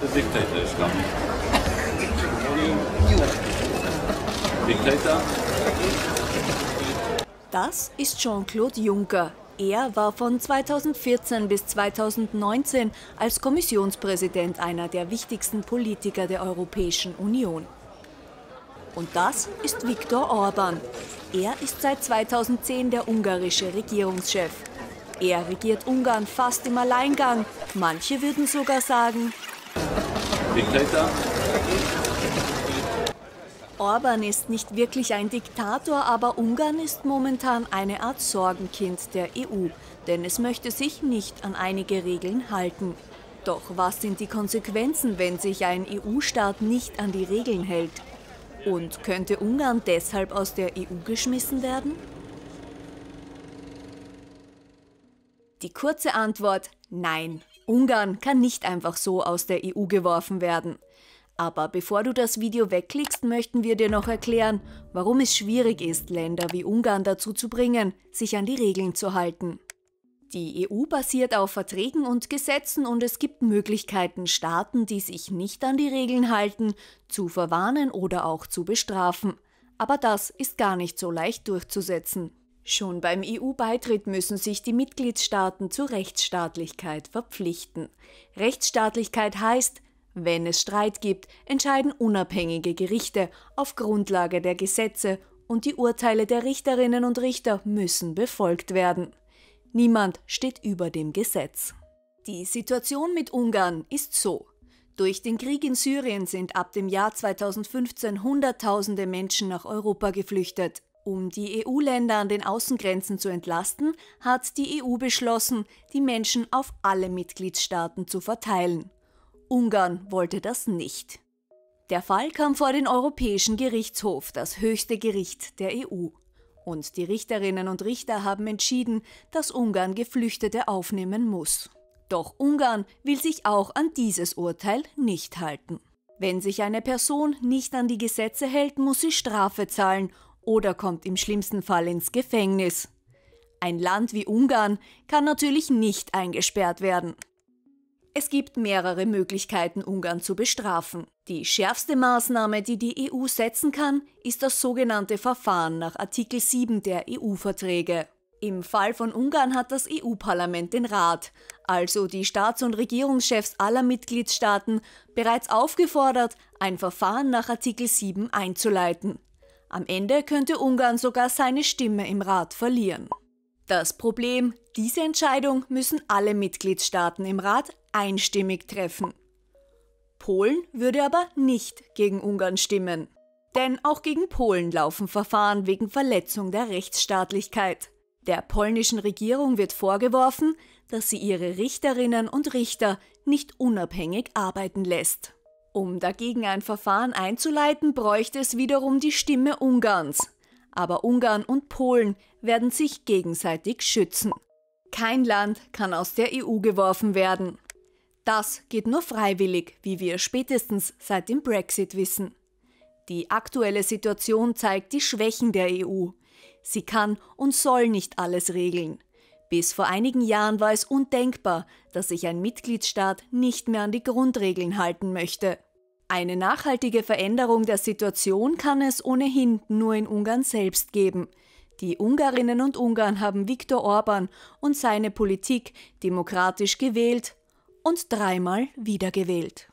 The dictator is coming. Dictator? Das ist Jean-Claude Juncker. Er war von 2014 bis 2019 als Kommissionspräsident einer der wichtigsten Politiker der Europäischen Union. Und das ist Viktor Orban. Er ist seit 2010 der ungarische Regierungschef. Er regiert Ungarn fast im Alleingang. Manche würden sogar sagen, Orban ist nicht wirklich ein Diktator, aber Ungarn ist momentan eine Art Sorgenkind der EU, denn es möchte sich nicht an einige Regeln halten. Doch was sind die Konsequenzen, wenn sich ein EU-Staat nicht an die Regeln hält? Und könnte Ungarn deshalb aus der EU geschmissen werden? Die kurze Antwort, nein. Ungarn kann nicht einfach so aus der EU geworfen werden. Aber bevor du das Video wegklickst, möchten wir dir noch erklären, warum es schwierig ist, Länder wie Ungarn dazu zu bringen, sich an die Regeln zu halten. Die EU basiert auf Verträgen und Gesetzen und es gibt Möglichkeiten, Staaten, die sich nicht an die Regeln halten, zu verwarnen oder auch zu bestrafen. Aber das ist gar nicht so leicht durchzusetzen. Schon beim EU-Beitritt müssen sich die Mitgliedstaaten zur Rechtsstaatlichkeit verpflichten. Rechtsstaatlichkeit heißt, wenn es Streit gibt, entscheiden unabhängige Gerichte auf Grundlage der Gesetze und die Urteile der Richterinnen und Richter müssen befolgt werden. Niemand steht über dem Gesetz. Die Situation mit Ungarn ist so. Durch den Krieg in Syrien sind ab dem Jahr 2015 Hunderttausende Menschen nach Europa geflüchtet. Um die EU-Länder an den Außengrenzen zu entlasten, hat die EU beschlossen, die Menschen auf alle Mitgliedstaaten zu verteilen. Ungarn wollte das nicht. Der Fall kam vor den Europäischen Gerichtshof, das höchste Gericht der EU. Und die Richterinnen und Richter haben entschieden, dass Ungarn Geflüchtete aufnehmen muss. Doch Ungarn will sich auch an dieses Urteil nicht halten. Wenn sich eine Person nicht an die Gesetze hält, muss sie Strafe zahlen oder kommt im schlimmsten Fall ins Gefängnis. Ein Land wie Ungarn kann natürlich nicht eingesperrt werden. Es gibt mehrere Möglichkeiten, Ungarn zu bestrafen. Die schärfste Maßnahme, die die EU setzen kann, ist das sogenannte Verfahren nach Artikel 7 der EU-Verträge. Im Fall von Ungarn hat das EU-Parlament den Rat, also die Staats- und Regierungschefs aller Mitgliedstaaten, bereits aufgefordert, ein Verfahren nach Artikel 7 einzuleiten. Am Ende könnte Ungarn sogar seine Stimme im Rat verlieren. Das Problem, diese Entscheidung müssen alle Mitgliedstaaten im Rat einstimmig treffen. Polen würde aber nicht gegen Ungarn stimmen. Denn auch gegen Polen laufen Verfahren wegen Verletzung der Rechtsstaatlichkeit. Der polnischen Regierung wird vorgeworfen, dass sie ihre Richterinnen und Richter nicht unabhängig arbeiten lässt. Um dagegen ein Verfahren einzuleiten, bräuchte es wiederum die Stimme Ungarns. Aber Ungarn und Polen werden sich gegenseitig schützen. Kein Land kann aus der EU geworfen werden. Das geht nur freiwillig, wie wir spätestens seit dem Brexit wissen. Die aktuelle Situation zeigt die Schwächen der EU. Sie kann und soll nicht alles regeln. Bis vor einigen Jahren war es undenkbar, dass sich ein Mitgliedstaat nicht mehr an die Grundregeln halten möchte. Eine nachhaltige Veränderung der Situation kann es ohnehin nur in Ungarn selbst geben. Die Ungarinnen und Ungarn haben Viktor Orban und seine Politik demokratisch gewählt und dreimal wiedergewählt.